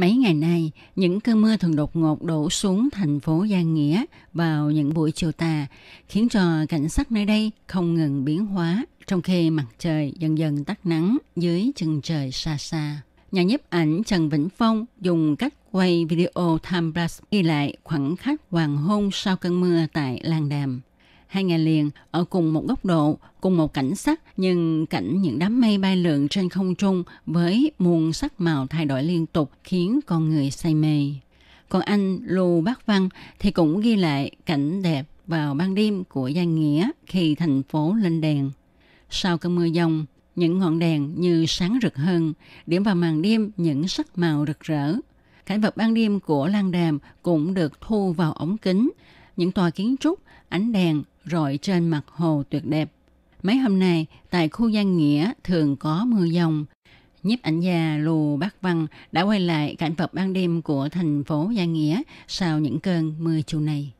Mấy ngày nay, những cơn mưa thường đột ngột đổ xuống thành phố Giang Nghĩa vào những buổi chiều tà, khiến cho cảnh sắc nơi đây không ngừng biến hóa, trong khi mặt trời dần dần tắt nắng dưới chân trời xa xa. Nhà nhiếp ảnh Trần Vĩnh Phong dùng cách quay video time lapse ghi lại khoảnh khắc hoàng hôn sau cơn mưa tại làng Đà hai ngày liền ở cùng một góc độ, cùng một cảnh sắc nhưng cảnh những đám mây bay lượn trên không trung với muôn sắc màu thay đổi liên tục khiến con người say mê. Còn anh Lưu Bác Văn thì cũng ghi lại cảnh đẹp vào ban đêm của Giang Nghĩa khi thành phố lên đèn. Sau cơn mưa dông, những ngọn đèn như sáng rực hơn, điểm vào màn đêm những sắc màu rực rỡ. Cảnh vật ban đêm của Lan Đàm cũng được thu vào ống kính. Những tòa kiến trúc, ánh đèn rọi trên mặt hồ tuyệt đẹp. Mấy hôm nay, tại khu Giang Nghĩa thường có mưa dông. Nhiếp ảnh gia Lù Bác Văn đã quay lại cảnh vật ban đêm của thành phố Giang Nghĩa sau những cơn mưa chiều này.